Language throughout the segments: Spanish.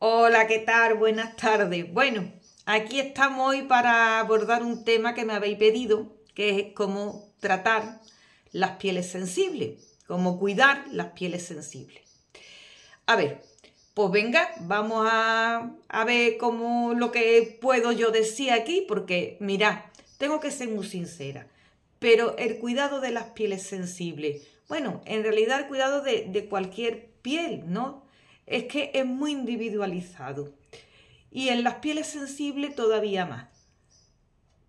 Hola, ¿qué tal? Buenas tardes. Bueno, aquí estamos hoy para abordar un tema que me habéis pedido, que es cómo tratar las pieles sensibles, cómo cuidar las pieles sensibles. A ver, pues venga, vamos a, ver cómo lo que puedo yo decir aquí, porque mira, tengo que ser muy sincera, pero el cuidado de las pieles sensibles, bueno, en realidad el cuidado de, de cualquier piel, ¿no? es que es muy individualizado. Y en las pieles sensibles todavía más.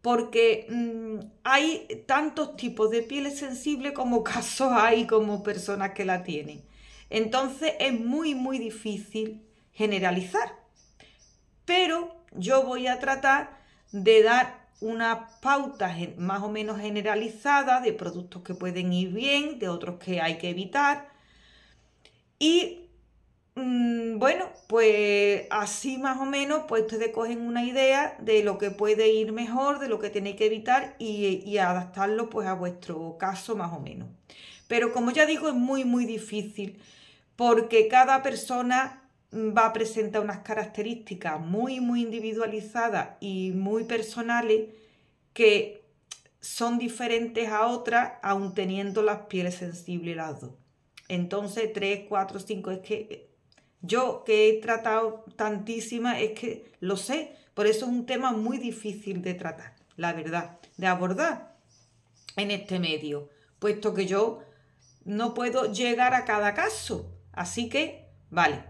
Porque mm, hay tantos tipos de pieles sensibles como casos hay, como personas que la tienen. Entonces es muy, muy difícil generalizar. Pero yo voy a tratar de dar una pauta más o menos generalizada de productos que pueden ir bien, de otros que hay que evitar. Y Mm, bueno, pues así más o menos, pues ustedes cogen una idea de lo que puede ir mejor, de lo que tenéis que evitar y, adaptarlo pues a vuestro caso más o menos. Pero como ya digo, es muy, muy difícil porque cada persona va a presentar unas características muy, muy individualizadas y muy personales que son diferentes a otras, aun teniendo las pieles sensibles las dos. Entonces, 3, 4, 5, es que yo que he tratado tantísima es que lo sé, por eso es un tema muy difícil de tratar, la verdad, de abordar en este medio, puesto que yo no puedo llegar a cada caso. Así que, vale.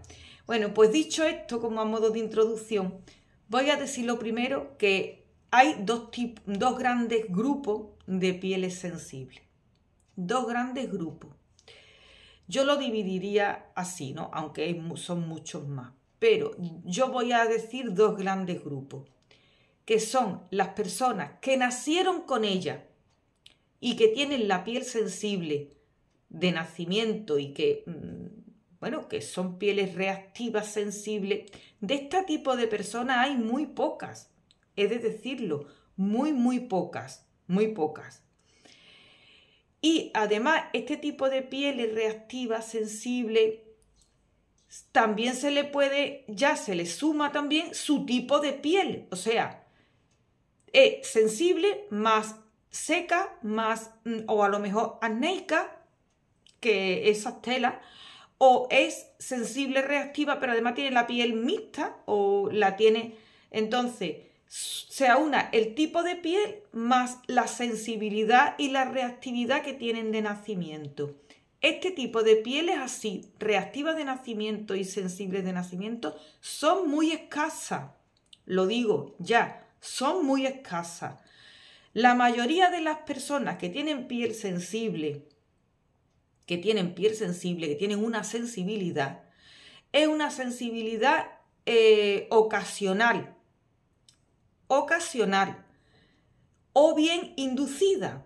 Bueno, pues dicho esto como a modo de introducción, voy a decir lo primero que hay dos, dos grandes grupos de pieles sensibles. Dos grandes grupos. Yo lo dividiría así, ¿no? Aunque son muchos más. Pero yo voy a decir dos grandes grupos, que son las personas que nacieron con ella y que tienen la piel sensible de nacimiento y que, mm, bueno, que son pieles reactivas, sensibles. De este tipo de personas hay muy pocas, he de decirlo, muy, muy pocas, muy pocas. Y además, este tipo de piel reactiva, sensible, también se le puede, ya se le suma también su tipo de piel, o sea, es sensible más seca, más, mm, o a lo mejor acnéica, que esas telas, o es sensible reactiva, pero además tiene la piel mixta, o la tiene, entonces, se aúna el tipo de piel más la sensibilidad y la reactividad que tienen de nacimiento. Este tipo de pieles así, reactivas de nacimiento y sensibles de nacimiento, son muy escasas. Lo digo ya, son muy escasas. La mayoría de las personas que tienen piel sensible, que tienen piel sensible, que tienen una sensibilidad, es una sensibilidad eh, ocasional, ocasional o bien inducida.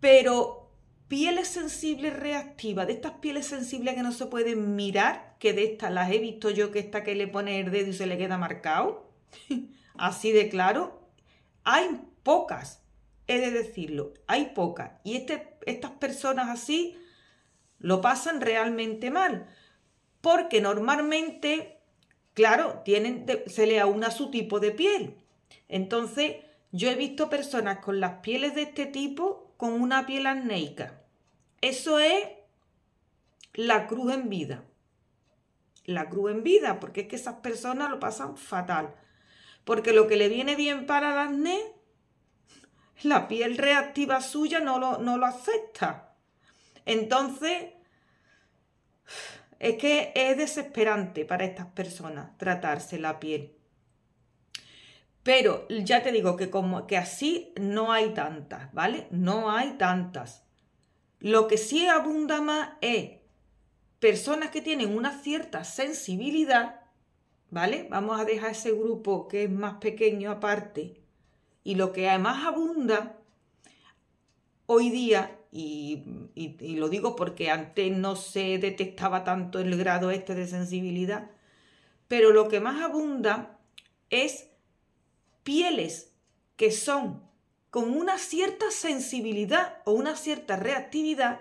Pero pieles sensibles reactivas, de estas pieles sensibles que no se pueden mirar, que de estas las he visto yo, que esta que le pone el dedo y se le queda marcado, así de claro, hay pocas, he de decirlo, hay pocas. Y este, estas personas así lo pasan realmente mal, porque normalmente claro, tienen, se le aúna su tipo de piel. Entonces, yo he visto personas con las pieles de este tipo con una piel acnéica. Eso es la cruz en vida. La cruz en vida, porque es que esas personas lo pasan fatal. Porque lo que le viene bien para el acné, la piel reactiva suya no no lo acepta. Entonces, es que es desesperante para estas personas tratarse la piel. Pero ya te digo que como que así no hay tantas, ¿vale? No hay tantas. Lo que sí abunda más es personas que tienen una cierta sensibilidad, ¿vale? Vamos a dejar ese grupo que es más pequeño aparte. Y lo que además abunda hoy día y, lo digo porque antes no se detectaba tanto el grado este de sensibilidad, pero lo que más abunda es pieles que son con una cierta sensibilidad o una cierta reactividad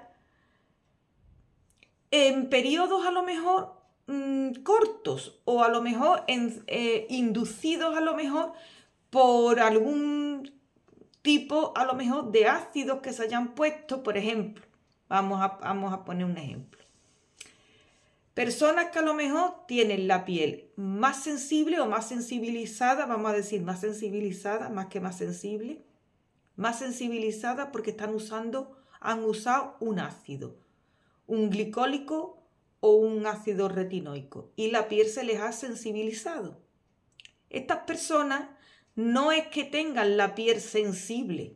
en periodos a lo mejor mm, cortos o a lo mejor eh, inducidos a lo mejor por algún tipo a lo mejor de ácidos que se hayan puesto, por ejemplo. Vamos a, vamos a poner un ejemplo. Personas que a lo mejor tienen la piel más sensible o más sensibilizada, vamos a decir más sensibilizada, más que más sensible, más sensibilizada porque están usando, han usado un ácido, un glicólico o un ácido retinoico y la piel se les ha sensibilizado. Estas personas no es que tengan la piel sensible,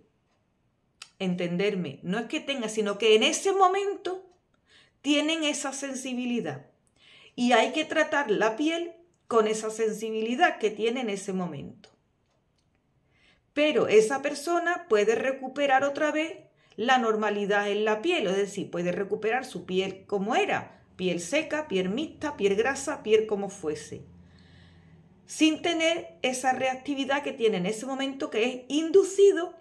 entenderme, no es que tengan, sino que en ese momento tienen esa sensibilidad. Y hay que tratar la piel con esa sensibilidad que tiene en ese momento. Pero esa persona puede recuperar otra vez la normalidad en la piel, es decir, puede recuperar su piel como era, piel seca, piel mixta, piel grasa, piel como fuese sin tener esa reactividad que tiene en ese momento que es inducido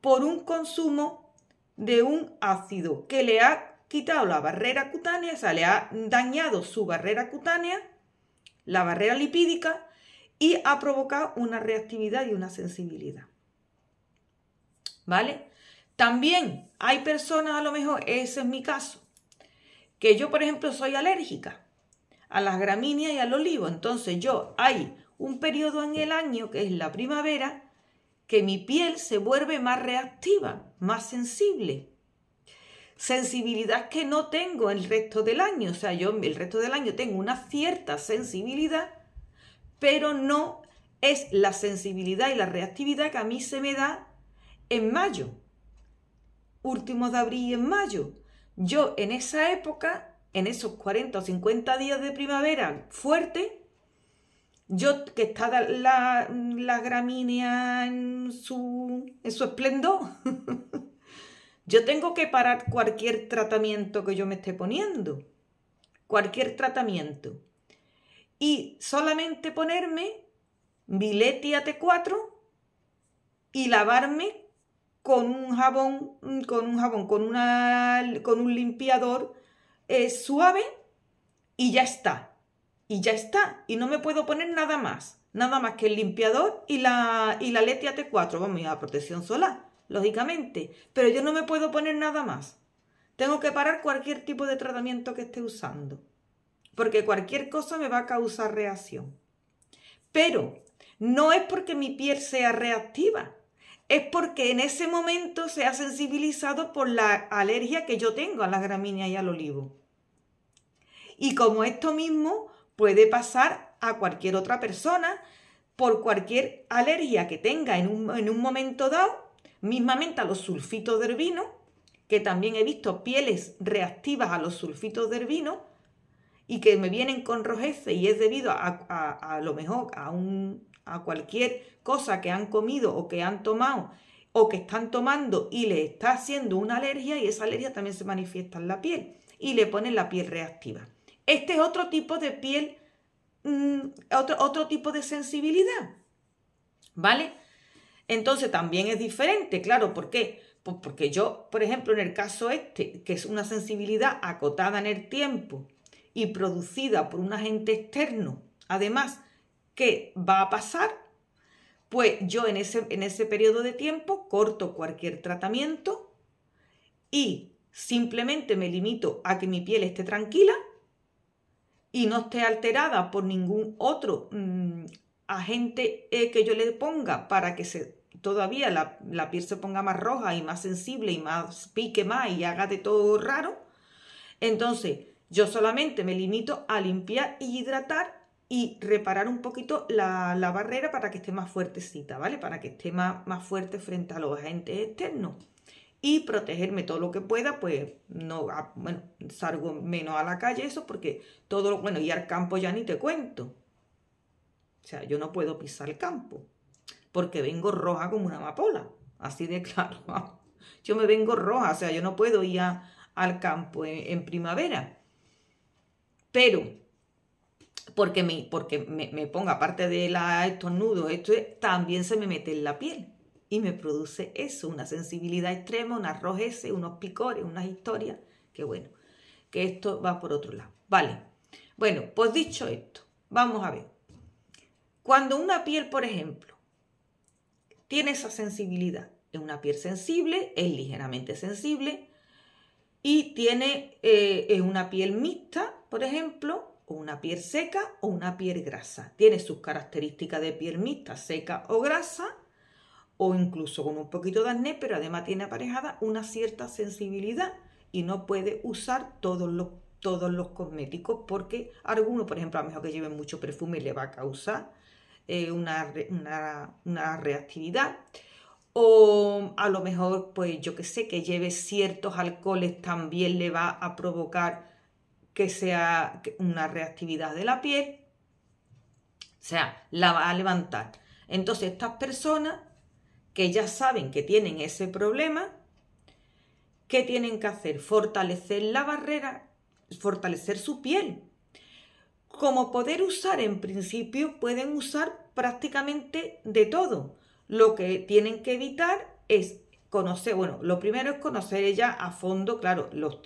por un consumo de un ácido que le ha quitado la barrera cutánea, o sea, le ha dañado su barrera cutánea, la barrera lipídica, y ha provocado una reactividad y una sensibilidad. ¿Vale? También hay personas, a lo mejor ese es mi caso, que yo, por ejemplo, soy alérgica a las gramíneas y al olivo. Entonces yo hay un periodo en el año que es la primavera que mi piel se vuelve más reactiva, más sensible. Sensibilidad que no tengo el resto del año. O sea, yo el resto del año tengo una cierta sensibilidad, pero no es la sensibilidad y la reactividad que a mí se me da en mayo, último de abril y en mayo. Yo en esa época en esos 40 o 50 días de primavera fuerte, yo que está la, la gramínea en su, en su esplendor, yo tengo que parar cualquier tratamiento que yo me esté poniendo, cualquier tratamiento, y solamente ponerme biletia T4 y lavarme con un jabón, con un jabón, con, una, con un limpiador es suave y ya está. Y ya está. Y no me puedo poner nada más. Nada más que el limpiador y la, y la Letia T4. Vamos, y la protección solar, lógicamente. Pero yo no me puedo poner nada más. Tengo que parar cualquier tipo de tratamiento que esté usando. Porque cualquier cosa me va a causar reacción. Pero no es porque mi piel sea reactiva, es porque en ese momento se ha sensibilizado por la alergia que yo tengo a la gramíneas y al olivo. Y como esto mismo puede pasar a cualquier otra persona por cualquier alergia que tenga en un, momento dado, mismamente a los sulfitos del vino, que también he visto pieles reactivas a los sulfitos del vino y que me vienen con rojeces y es debido a lo mejor a un a cualquier cosa que han comido o que han tomado o que están tomando y le está haciendo una alergia y esa alergia también se manifiesta en la piel y le ponen la piel reactiva. Este es otro tipo de piel, mm, otro, otro tipo de sensibilidad, ¿vale? Entonces también es diferente, claro, ¿por qué? Pues porque yo, por ejemplo, en el caso este, que es una sensibilidad acotada en el tiempo y producida por un agente externo, además, ¿Qué va a pasar? Pues yo en ese, en ese periodo de tiempo corto cualquier tratamiento y simplemente me limito a que mi piel esté tranquila y no esté alterada por ningún otro mm, agente eh, que yo le ponga para que se, todavía la, la, piel se ponga más roja y más sensible y más pique más y haga de todo raro. Entonces, yo solamente me limito a limpiar y hidratar y reparar un poquito la, barrera para que esté más fuertecita, ¿vale? Para que esté más, más fuerte frente a los agentes externos. Y protegerme todo lo que pueda, pues no, ah, bueno, salgo menos a la calle, eso, porque todo lo, bueno, ir al campo ya ni te cuento. O sea, yo no puedo pisar el campo, porque vengo roja como una amapola, así de claro. Yo me vengo roja, o sea, yo no puedo ir al campo en primavera. Pero porque me, porque me, ponga, parte de la, estos nudos, esto eh, también se me mete en la piel y me produce eso, una sensibilidad extrema, una rojece, unos picores, unas historias, que bueno, que esto va por otro lado. Vale, bueno, pues dicho esto, vamos a ver. Cuando una piel, por ejemplo, tiene esa sensibilidad, es una piel sensible, es ligeramente sensible y tiene, eh, es una piel mixta, por ejemplo, o una piel seca o una piel grasa. Tiene sus características de piel mixta, seca o grasa, o incluso con un poquito de acné, pero además tiene aparejada una cierta sensibilidad y no puede usar todos los, todos los cosméticos porque alguno, por ejemplo, a lo mejor que lleve mucho perfume le va a causar eh, una, una reactividad. O a lo mejor, pues yo que sé, que lleve ciertos alcoholes también le va a provocar que sea una reactividad de la piel, o sea, la va a levantar. Entonces, estas personas que ya saben que tienen ese problema, ¿qué tienen que hacer? Fortalecer la barrera, fortalecer su piel. Como poder usar, en principio, pueden usar prácticamente de todo. Lo que tienen que evitar es conocer, bueno, lo primero es conocer ella a fondo, claro, los,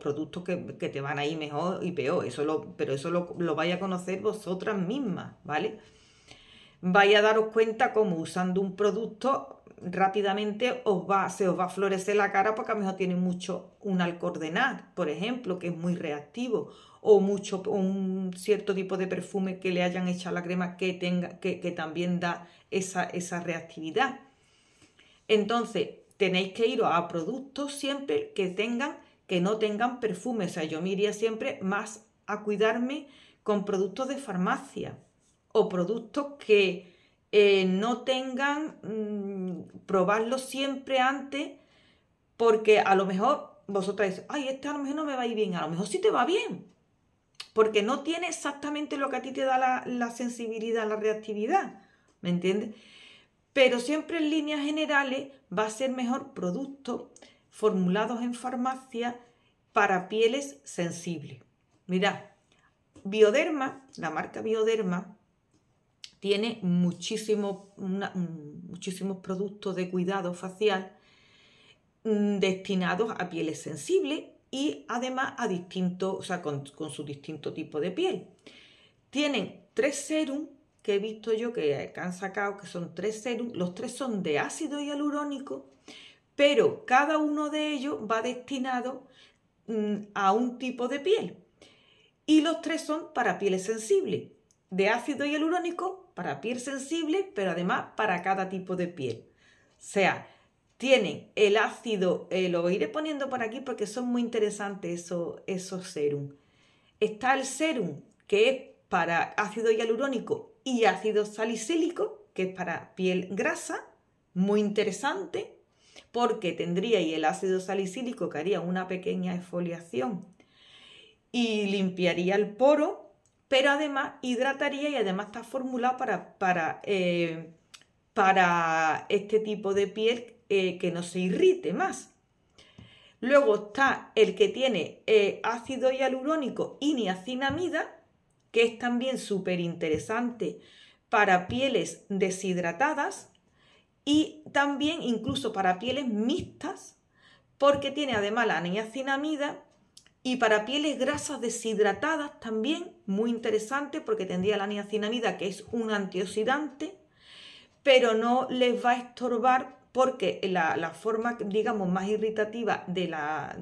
productos que, te van a ir mejor y peor, eso pero eso lo, lo vais a conocer vosotras mismas, ¿vale? Vais a daros cuenta cómo usando un producto rápidamente os va, se os va a florecer la cara porque a lo mejor tiene mucho un alcordenar, por ejemplo, que es muy reactivo, o mucho un cierto tipo de perfume que le hayan hecho la crema que tenga, que, también da esa, esa reactividad entonces, tenéis que ir a productos siempre que tengan, que no tengan perfume. O sea, yo me iría siempre más a cuidarme con productos de farmacia o productos que eh, no tengan, mm, probarlos siempre antes, porque a lo mejor vosotras dices, ay, este a lo mejor no me va a ir bien, a lo mejor sí te va bien, porque no tiene exactamente lo que a ti te da la, la sensibilidad, la reactividad, ¿me entiendes? pero siempre en líneas generales va a ser mejor productos formulados en farmacia para pieles sensibles. Mira, Bioderma, la marca Bioderma, tiene muchísimo, muchísimos productos de cuidado facial mm, destinados a pieles sensibles y además a distintos, o sea, con su distinto tipo de piel. Tienen tres serums que he visto yo que, han sacado, que son tres serums, los tres son de ácido hialurónico, pero cada uno de ellos va destinado mm, a un tipo de piel. Y los tres son para pieles sensibles, de ácido hialurónico para piel sensible, pero además para cada tipo de piel. O sea, tienen el ácido, eh, lo iré poniendo por aquí porque son muy interesantes esos, esos serums. Está el serum que es para ácido hialurónico y ácido salicílico, que es para piel grasa, muy interesante, porque tendría y el ácido salicílico que haría una pequeña exfoliación y limpiaría el poro, pero además hidrataría y además está formulado para, para, eh, para este tipo de piel eh, que no se irrite más. Luego está el que tiene eh, ácido hialurónico y niacinamida, que es también súper interesante para pieles deshidratadas y también incluso para pieles mixtas, porque tiene además la niacinamida y para pieles grasas deshidratadas también, muy interesante porque tendría la niacinamida que es un antioxidante, pero no les va a estorbar porque la, forma, digamos, más irritativa de la,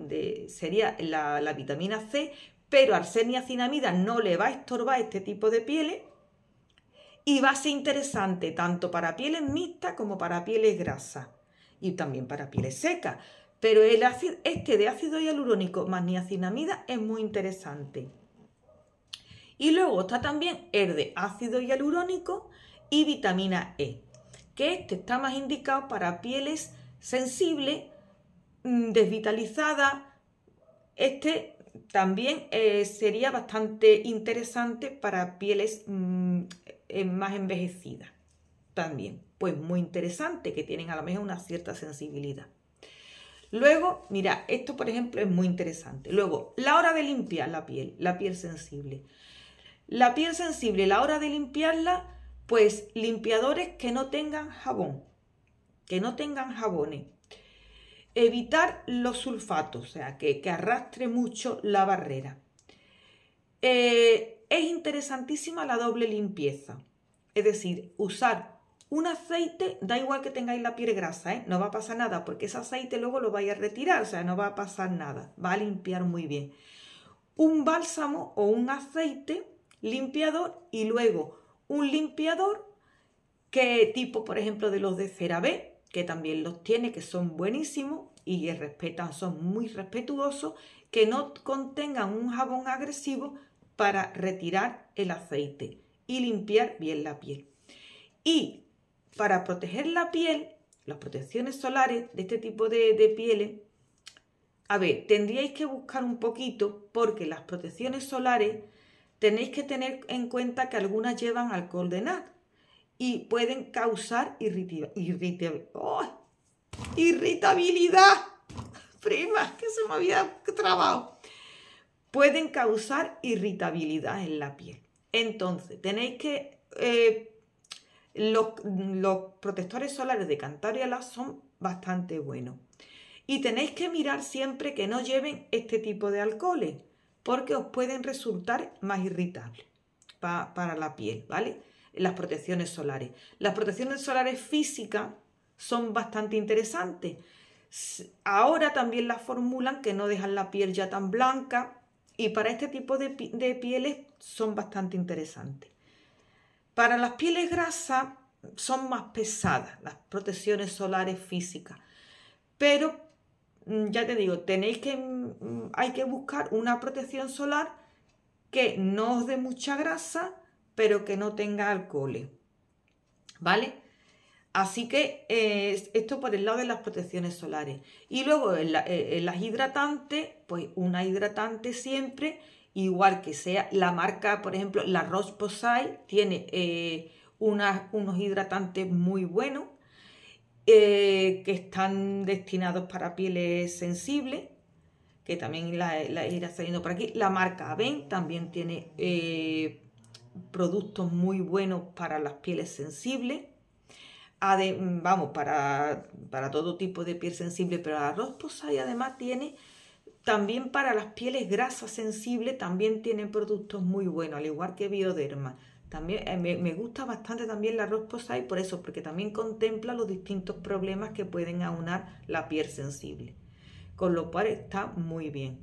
sería la, la vitamina C, pero ser niacinamida no le va a estorbar este tipo de pieles y va a ser interesante tanto para pieles mixtas como para pieles grasas y también para pieles secas. Pero el ácido, este de ácido hialurónico más niacinamida es muy interesante. Y luego está también el de ácido hialurónico y vitamina E, que este está más indicado para pieles sensibles, mm, desvitalizadas. Este también eh, sería bastante interesante para pieles mm, eh, más envejecidas. También, pues muy interesante, que tienen a lo mejor una cierta sensibilidad. Luego, mira, esto por ejemplo es muy interesante. Luego, la hora de limpiar la piel, la piel sensible. La piel sensible, la hora de limpiarla, pues limpiadores que no tengan jabón, que no tengan jabones, Evitar los sulfatos, o sea, que, arrastre mucho la barrera. Eh, es interesantísima la doble limpieza, es decir, usar un aceite, da igual que tengáis la piel grasa, ¿eh? no va a pasar nada, porque ese aceite luego lo vais a retirar, o sea, no va a pasar nada, va a limpiar muy bien. Un bálsamo o un aceite limpiador y luego un limpiador que tipo, por ejemplo, de los de CeraVe, que también los tiene, que son buenísimos y respetan, son muy respetuosos, que no contengan un jabón agresivo para retirar el aceite y limpiar bien la piel. Y para proteger la piel, las protecciones solares de este tipo de, de pieles, a ver, tendríais que buscar un poquito porque las protecciones solares tenéis que tener en cuenta que algunas llevan alcohol de nat y pueden causar irrita, irritabilidad. Prima, que se me había trabado. Pueden causar irritabilidad en la piel. Entonces, tenéis que... Eh, los, los protectores solares de Cantabria Labs son bastante buenos. Y tenéis que mirar siempre que no lleven este tipo de alcoholes, porque os pueden resultar más irritables para la piel, ¿vale? las protecciones solares. Las protecciones solares físicas son bastante interesantes. Ahora también las formulan que no dejan la piel ya tan blanca y para este tipo de, pieles son bastante interesantes. Para las pieles grasas son más pesadas las protecciones solares físicas, pero mm, ya te digo, tenéis que, mm, hay que buscar una protección solar que no os dé mucha grasa pero que no tenga alcohol, ¿Vale? Así que eh, esto por el lado de las protecciones solares. Y luego eh, en, las hidratantes, pues una hidratante siempre, igual que sea la marca, por ejemplo, la Rose Posay, tiene eh, unos hidratantes muy buenos que están destinados para pieles sensibles, que también la, la irá saliendo por aquí. La marca Aven también tiene productos muy buenos para las pieles sensibles, vamos, para, para, todo tipo de piel sensible, pero el arroz posay además tiene también para las pieles grasas sensibles, también tiene productos muy buenos, al igual que Bioderma. También eh, me, gusta bastante también el arroz posay por eso, porque también contempla los distintos problemas que pueden aunar la piel sensible. Con lo cual está muy bien.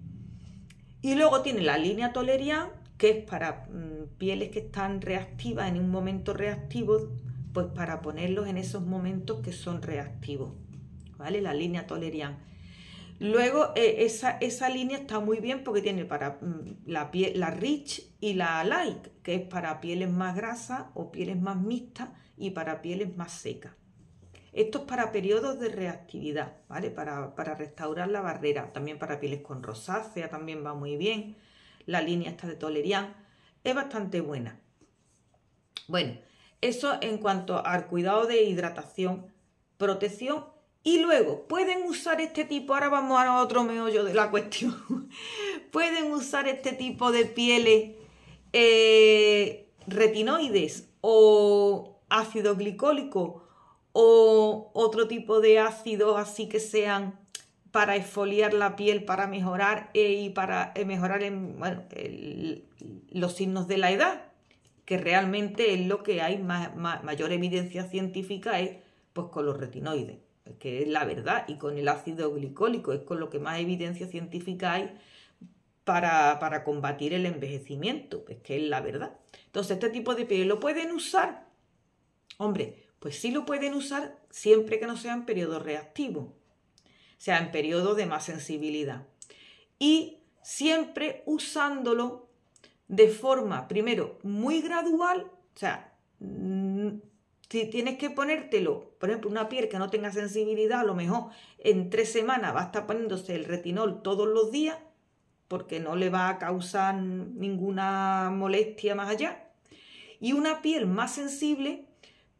Y luego tiene la línea Tolerian, que es para mm, pieles que están reactivas en un momento reactivo, pues para ponerlos en esos momentos que son reactivos, ¿vale? La línea Tolerian. Luego, eh, esa, línea está muy bien porque tiene para mm, la, piel, la Rich y la Light, que es para pieles más grasas o pieles más mixtas y para pieles más secas. Esto es para periodos de reactividad, ¿vale? Para, para restaurar la barrera, también para pieles con rosácea, también va muy bien la línea esta de Tolerian, es bastante buena. Bueno, eso en cuanto al cuidado de hidratación, protección y luego pueden usar este tipo, ahora vamos a otro meollo de la cuestión, pueden usar este tipo de pieles eh, retinoides o ácido glicólico o otro tipo de ácidos así que sean para exfoliar la piel, para mejorar eh, y para eh, mejorar los signos de la edad, que realmente es lo que hay más, mayor evidencia científica es pues, con los retinoides, que es la verdad, y con el ácido glicólico, es con lo que más evidencia científica hay para, combatir el envejecimiento, que es la verdad. Entonces, este tipo de piel lo pueden usar, hombre, pues sí lo pueden usar siempre que no sean periodos reactivos o sea, en periodo de más sensibilidad. Y siempre usándolo de forma, primero, muy gradual, o sea, mm, si tienes que ponértelo, por ejemplo, una piel que no tenga sensibilidad, a lo mejor en tres semanas va a estar poniéndose el retinol todos los días porque no le va a causar ninguna molestia más allá. Y una piel más sensible,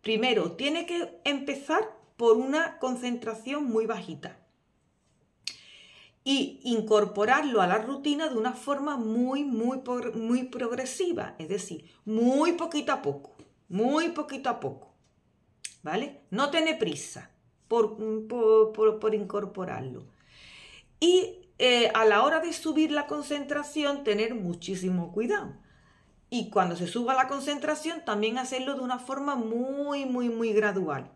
primero, tiene que empezar por una concentración muy bajita y incorporarlo a la rutina de una forma muy, muy, muy progresiva, es decir, muy poquito a poco, muy poquito a poco, ¿vale? No tener prisa por, mm, por, incorporarlo. Y eh, a la hora de subir la concentración, tener muchísimo cuidado. Y cuando se suba la concentración, también hacerlo de una forma muy, muy, muy gradual,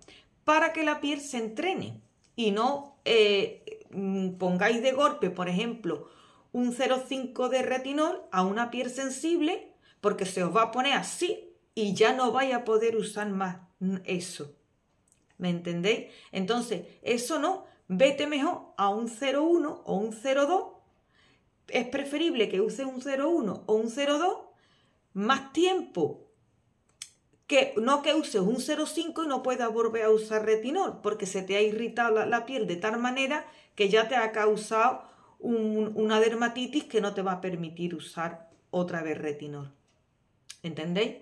para que la piel se entrene y no eh, Mm, pongáis de golpe, por ejemplo, un 0,5 de retinol a una piel sensible, porque se os va a poner así y ya no vais a poder usar más eso. ¿Me entendéis? Entonces, eso no, vete mejor a un 0,1 o un 0,2. Es preferible que use un 0,1 o un 0,2 más tiempo que no que uses un 0,5 y no puedas volver a usar retinol, porque se te ha irritado la, piel de tal manera que ya te ha causado una dermatitis que no te va a permitir usar otra vez retinol. ¿Entendéis?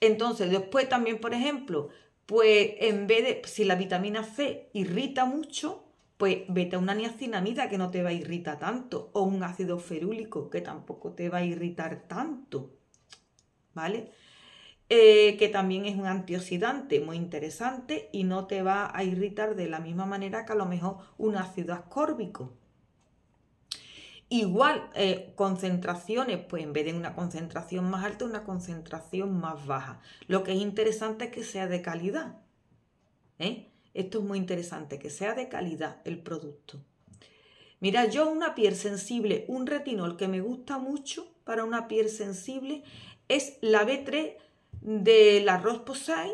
Entonces, después también, por ejemplo, pues en vez de, si la vitamina C irrita mucho, pues vete a una niacinamida que no te va a irritar tanto, o un ácido ferúlico que tampoco te va a irritar tanto, ¿vale? Eh, que también es un antioxidante muy interesante y no te va a irritar de la misma manera que a lo mejor un ácido ascórbico. Igual, eh, concentraciones, pues en vez de una concentración más alta, una concentración más baja. Lo que es interesante es que sea de calidad. ¿eh? Esto es muy interesante, que sea de calidad el producto. Mira, yo una piel sensible, un retinol que me gusta mucho para una piel sensible es la B3 de arroz posay,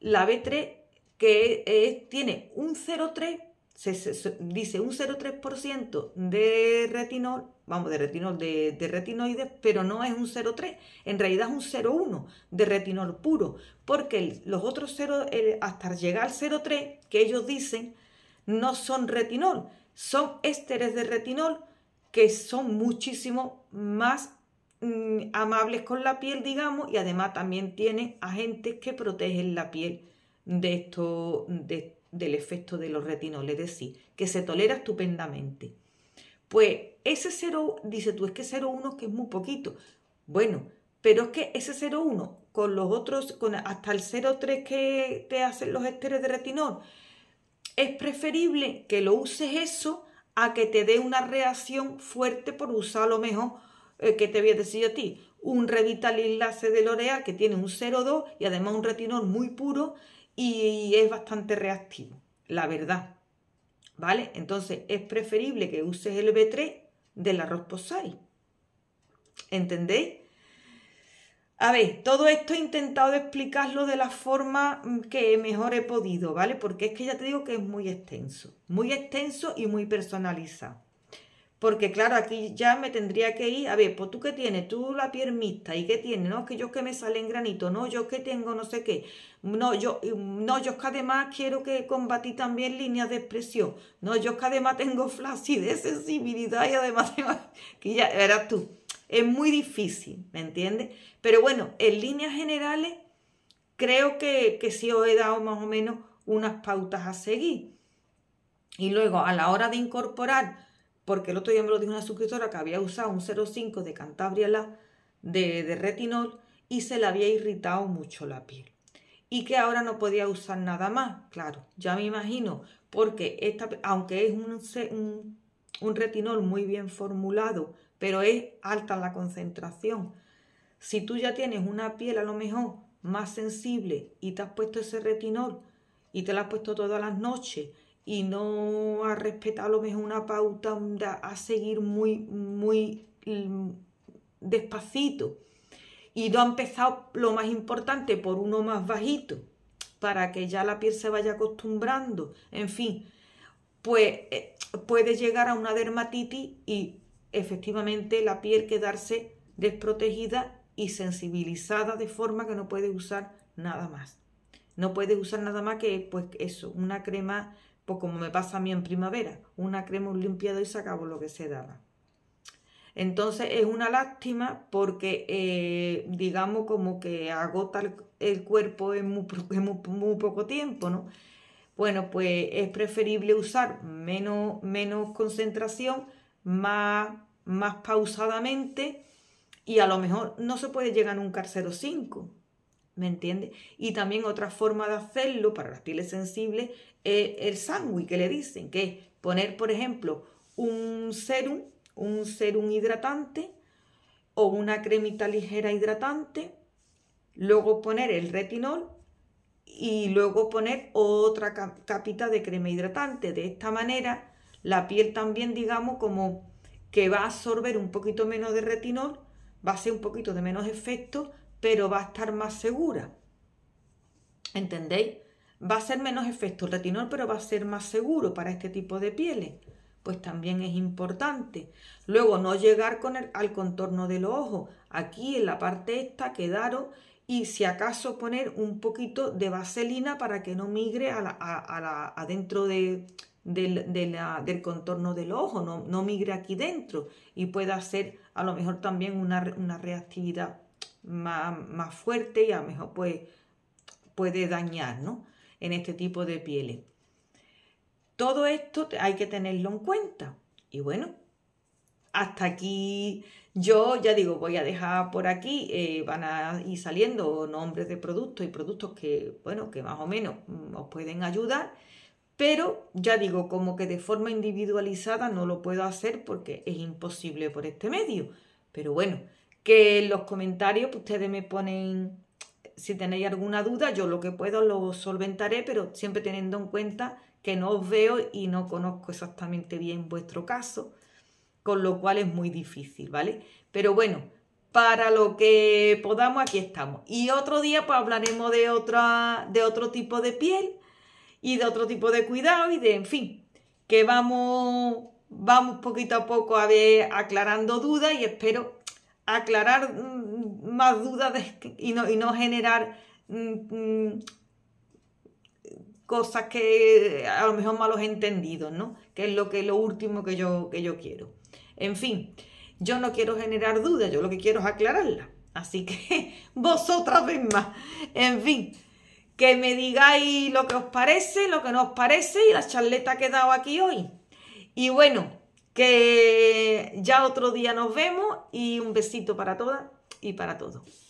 la B3, que tiene un 0,3, dice un 0,3% de retinol, vamos, de retinol de, retinoides, pero no es un 0,3, en realidad es un 0,1 de retinol puro, porque los otros 0, hasta llegar al 0,3, que ellos dicen, no son retinol, son ésteres de retinol que son muchísimo más Mm, amables con la piel, digamos, y además también tiene agentes que protegen la piel de esto, de, del efecto de los retinoles es decir que se tolera estupendamente. Pues ese 0, dice tú, es que 0,1 que es muy poquito. Bueno, pero es que ese 0,1 con los otros, con hasta el 0,3 que te hacen los ésteres de retinol, es preferible que lo uses eso a que te dé una reacción fuerte por usar lo mejor que eh, ¿qué te había a decir a ti? Un Revital Enlace de L'Oreal que tiene un 0,2 y además un retinol muy puro y es bastante reactivo, la verdad. ¿Vale? Entonces es preferible que uses el B3 del arroz posay. ¿Entendéis? A ver, todo esto he intentado explicarlo de la forma mm, que mejor he podido, ¿vale? Porque es que ya te digo que es muy extenso, muy extenso y muy personalizado. Porque claro, aquí ya me tendría que ir, a ver, pues tú qué tienes, tú la piel ¿y qué tienes? No, que yo que me sale en granito, no, yo es que tengo no sé qué, no, yo, no, yo es que además quiero que combatí también líneas de expresión, no, yo es que además tengo flacidez, sensibilidad y además, que ya verás tú, es muy difícil, ¿me entiendes? Pero bueno, en líneas generales, creo que, que sí os he dado más o menos unas pautas a seguir. Y luego, a la hora de incorporar porque el otro día me lo dijo una suscriptora que había usado un 05 de Cantabria la, de, retinol y se le había irritado mucho la piel. Y que ahora no podía usar nada más, claro, ya me imagino, porque esta, aunque es un, un retinol muy bien formulado, pero es alta la concentración. Si tú ya tienes una piel a lo mejor más sensible y te has puesto ese retinol y te lo has puesto todas las noches y no ha respetado a lo mejor una pauta a seguir muy, muy mm, despacito. Y no ha empezado lo más importante por uno más bajito, para que ya la piel se vaya acostumbrando. En fin, pues eh, puede llegar a una dermatitis y efectivamente la piel quedarse desprotegida y sensibilizada de forma que no puede usar nada más. No puede usar nada más que, pues eso, una crema pues como me pasa a mí en primavera, una crema, un limpiado y se acabó lo que se daba. Entonces es una lástima porque, eh, digamos, como que agota el, cuerpo en, muy, poco tiempo, ¿no? Bueno, pues es preferible usar menos, concentración, más, más pausadamente y a lo mejor no se puede llegar a un carcero 5. ¿Me entiende? Y también otra forma de hacerlo para las pieles sensibles es el sándwich que le dicen, que es poner, por ejemplo, un serum, un serum hidratante o una cremita ligera hidratante, luego poner el retinol y luego poner otra capita de crema hidratante. De esta manera, la piel también, digamos, como que va a absorber un poquito menos de retinol, va a ser un poquito de menos efecto, pero va a estar más segura. ¿Entendéis? Va a ser menos efecto el retinol, pero va a ser más seguro para este tipo de pieles. Pues también es importante. Luego, no llegar con el, al contorno del ojo. Aquí en la parte esta, quedaros y si acaso poner un poquito de vaselina para que no migre adentro del, del, contorno del ojo, no, no, migre aquí dentro y pueda hacer a lo mejor también una, una reactividad más, fuerte y a lo mejor pues, puede dañar en este tipo de pieles. Todo esto hay que tenerlo en cuenta. Y bueno, hasta aquí yo ya digo, voy a dejar por aquí, eh, van a ir saliendo nombres de productos y productos que, bueno, que más o menos mm, os pueden ayudar, pero ya digo, como que de forma individualizada no lo puedo hacer porque es imposible por este medio. Pero bueno, que en los comentarios ustedes me ponen si tenéis alguna duda, yo lo que puedo lo solventaré, pero siempre teniendo en cuenta que no os veo y no conozco exactamente bien vuestro caso, con lo cual es muy difícil, ¿vale? Pero bueno, para lo que podamos, aquí estamos. Y otro día pues hablaremos de, otra, de otro tipo de piel y de otro tipo de cuidado y de, en fin, que vamos, vamos poquito a poco a ver aclarando dudas y espero aclarar mm, mm, más dudas y, no, generar mm, cosas que a lo mejor malos entendidos, ¿no? Que es lo que lo último que yo, que yo quiero. En fin, yo no quiero generar dudas, yo lo que quiero es aclararlas. Así que vosotras vez más. En fin, que me digáis lo que os parece, lo que no os parece y la charleta que he dado aquí hoy. Y bueno, que ya otro día nos vemos y un besito para todas y para todos.